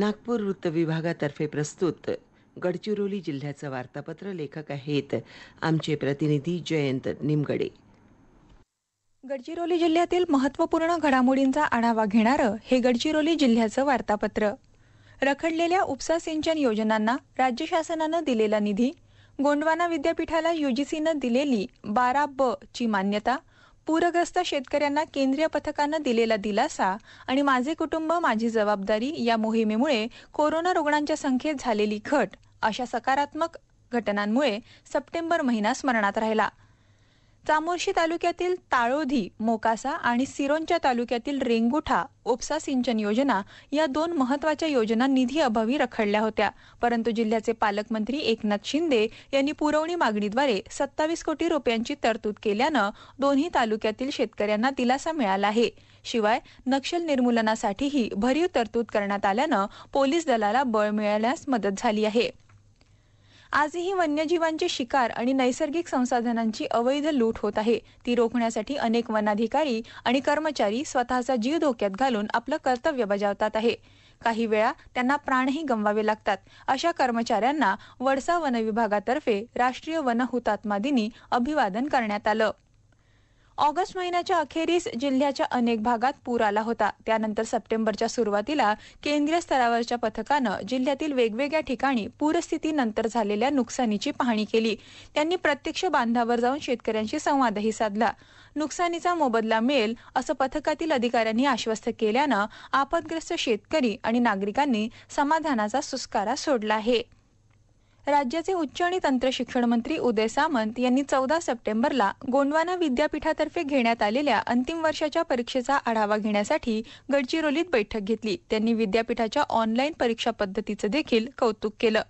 नागपूर वृत्त विभागातर्फे प्रस्तुत गडचिरोली जिल्ह्याचं वार्तापत्र लेखक आहेत आमचे प्रतिनिधी जयंत निमगडे गडचिरोली जिल्ह्यातील महत्त्वपूर्ण घडामोडींचा आढावा घेणारं हे गडचिरोली जिल्ह्याचं वार्तापत्र रखडलेल्या उपसा सिंचन योजनांना राज्य शासनानं दिलेला निधी गोंडवाना विद्यापीठाला युजीसीनं दिलेली बारा ब ची मान्यता पूरग्रस्त शेतकऱ्यांना केंद्रीय पथकानं दिलेला दिलासा आणि माझे कुटुंब माझी जबाबदारी या मोहिमेमुळे कोरोना रुग्णांच्या संख्येत झालेली घट अशा सकारात्मक घटनांमुळे सप्टेंबर महिना स्मरणात राहिला चामोर्शी तालुक्यातील ताळोधी मोकासा आणि सिरोंच्या तालुक्यातील रेंगुठा उपसा सिंचन योजना या दोन महत्वाच्या योजना निधी अभावी रखडल्या होत्या परंतु जिल्ह्याचे पालकमंत्री एकनाथ शिंदे यांनी पुरवणी मागणीद्वारे सत्तावीस कोटी रुपयांची तरतूद केल्यानं दोन्ही तालुक्यातील शेतकऱ्यांना दिलासा मिळाला आहे शिवाय नक्षल निर्मूलनासाठीही भरीव तरतूद करण्यात आल्यानं पोलीस दलाला बळ मिळाल्यास मदत झाली आहे आजही वन्यजीवांची शिकार आणि नैसर्गिक संसाधनांची अवैध लूट होत आहे ती रोखण्यासाठी अनेक वनाधिकारी आणि कर्मचारी स्वतःचा जीव धोक्यात घालून आपलं कर्तव्य बजावतात आहे काही वेळा त्यांना प्राणही गमवावे लागतात अशा कर्मचाऱ्यांना वडसा वनविभागातर्फे राष्ट्रीय वन हुतात्मा दिनी अभिवादन करण्यात आलं ऑगस्ट महिन्याच्या अखेरीस जिल्ह्याच्या अनेक भागात पूर आला होता त्यानंतर सप्टेंबरच्या सुरुवातीला केंद्रीय स्तरावरच्या पथकानं जिल्ह्यातील वेगवेगळ्या ठिकाणी पूरस्थितीनंतर झालेल्या नुकसानीची पाहणी केली त्यांनी प्रत्यक्ष बांधावर जाऊन शेतकऱ्यांशी संवादही साधला नुकसानीचा मोबदला मिळेल असं पथकातील अधिकाऱ्यांनी आश्वस्त केल्यानं आपदग्रस्त शेतकरी आणि नागरिकांनी समाधानाचा सुस्कारा सोडला आहे राज्याचे उच्च आणि तंत्र शिक्षण मंत्री उदय सामंत यांनी चौदा सप्टेंबरला गोंडवाना विद्यापीठातर्फे घेण्यात आलेल्या अंतिम वर्षाच्या परीक्षेचा आढावा घेण्यासाठी गडचिरोलीत बैठक घेतली त्यांनी विद्यापीठाच्या ऑनलाईन परीक्षा पद्धतीचं देखील कौतुक केलं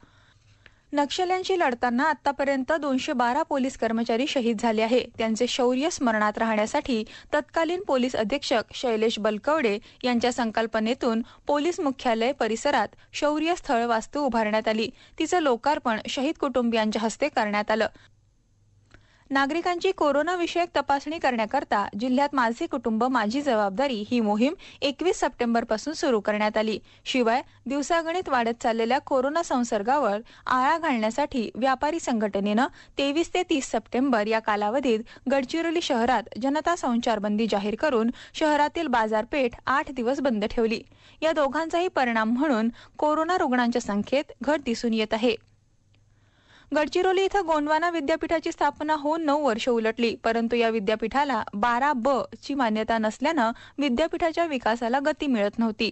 नक्षल्यांशी लढताना आतापर्यंत दोनशे बारा पोलीस कर्मचारी शहीद झाले आहे त्यांचे शौर्य स्मरणात राहण्यासाठी तत्कालीन पोलीस अधीक्षक शैलेश बलकवडे यांच्या संकल्पनेतून पोलीस मुख्यालय परिसरात शौर्य स्थळ वास्तू उभारण्यात आली तिचं लोकार्पण शहीद कुटुंबियांच्या हस्ते करण्यात आलं नागरिकांची कोरोना विषयक तपासणी करण्याकरता जिल्ह्यात माझे कुटुंब माझी जबाबदारी ही मोहीम एकवीस सप्टेंबर पासून सुरू करण्यात आली शिवाय दिवसागणित वाढत चाललेल्या कोरोना संसर्गावर आळा घालण्यासाठी व्यापारी संघटनेनं तेवीस ते तीस सप्टेंबर या कालावधीत गडचिरोली शहरात जनता संचारबंदी जाहीर करून शहरातील बाजारपेठ आठ दिवस बंद ठेवली या दोघांचाही परिणाम म्हणून कोरोना रुग्णांच्या संख्येत घट दिसून येत आहे गडचिरोली इथं गोंडवाना विद्यापीठाची स्थापना होऊन नऊ वर्ष उलटली परंतु या विद्यापीठाला बारा ब ची मान्यता नसल्यानं विद्यापीठाच्या विकासाला गती मिळत नव्हती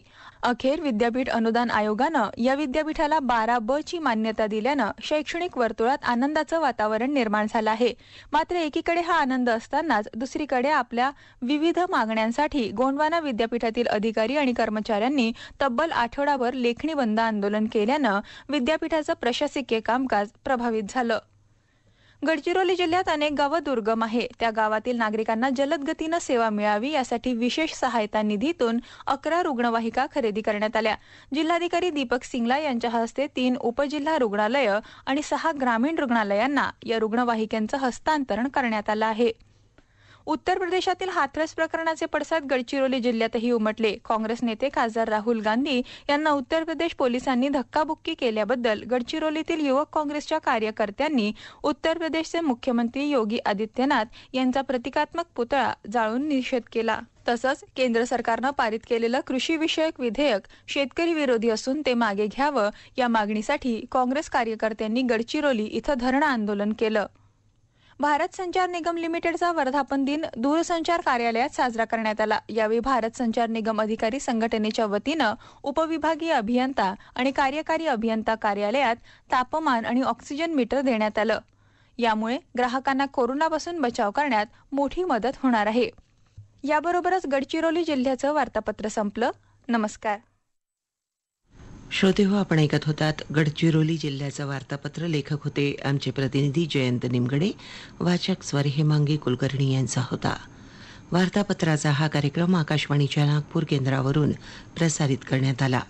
अखेर विद्यापीठ अनुदान आयोगानं या विद्यापीठाला बारा ब ची मान्यता दिल्यानं शैक्षणिक वर्तुळात आनंदाचं वातावरण निर्माण झालं आहे मात्र एकीकडे हा आनंद असतानाच दुसरीकडे आपल्या विविध मागण्यांसाठी गोंडवाना विद्यापीठातील अधिकारी आणि कर्मचाऱ्यांनी तब्बल आठवडाभर लेखणी बंद आंदोलन केल्यानं विद्यापीठाचं प्रशासकीय कामकाज प्रभावित प्रभावित झालं गडचिरोली जिल्ह्यात अनेक गावं दुर्गम आहे त्या गावातील नागरिकांना जलद सेवा मिळावी यासाठी विशेष सहायता निधीतून अकरा रुग्णवाहिका खरेदी करण्यात आल्या जिल्हाधिकारी दीपक सिंगला यांच्या हस्ते तीन उपजिल्हा रुग्णालय आणि सहा ग्रामीण रुग्णालयांना या रुग्णवाहिकांचं हस्तांतरण करण्यात आलं आहे उत्तर प्रदेशातील हाथरस प्रकरणाचे पडसाद गडचिरोली जिल्ह्यातही उमटले काँग्रेस नेते खासदार राहुल गांधी यांना उत्तर प्रदेश पोलिसांनी धक्काबुक्की केल्याबद्दल गडचिरोलीतील युवक काँग्रेसच्या कार्यकर्त्यांनी उत्तर प्रदेशचे मुख्यमंत्री योगी आदित्यनाथ यांचा प्रतिकात्मक पुतळा जाळून निषेध केला तसंच केंद्र सरकारनं पारित केलेलं विषयक विधेयक शेतकरी विरोधी असून ते मागे घ्यावं या मागणीसाठी काँग्रेस कार्यकर्त्यांनी गडचिरोली इथं धरणं आंदोलन केलं भारत संचार निगम लिमिटेडचा वर्धापन दिन दूरसंचार कार्यालयात साजरा करण्यात आला यावेळी भारत संचार निगम अधिकारी संघटनेच्या वतीनं उपविभागीय अभियंता आणि कार्यकारी अभियंता कार्यालयात तापमान आणि ऑक्सिजन मीटर देण्यात आलं यामुळे ग्राहकांना कोरोनापासून बचाव करण्यात मोठी मदत होणार आहे याबरोबरच गडचिरोली जिल्ह्याचं वार्तापत्र संपलं नमस्कार श्रोते हो आपण ऐकत होतात गडचिरोली जिल्ह्याचं वार्तापत्र लेखक होते आमचे प्रतिनिधी जयंत निमगडे वाचक स्वर हेमांगी कुलकर्णी यांचा होता वार्तापत्राचा हा कार्यक्रम आकाशवाणीच्या नागपूर केंद्रावरून प्रसारित करण्यात आला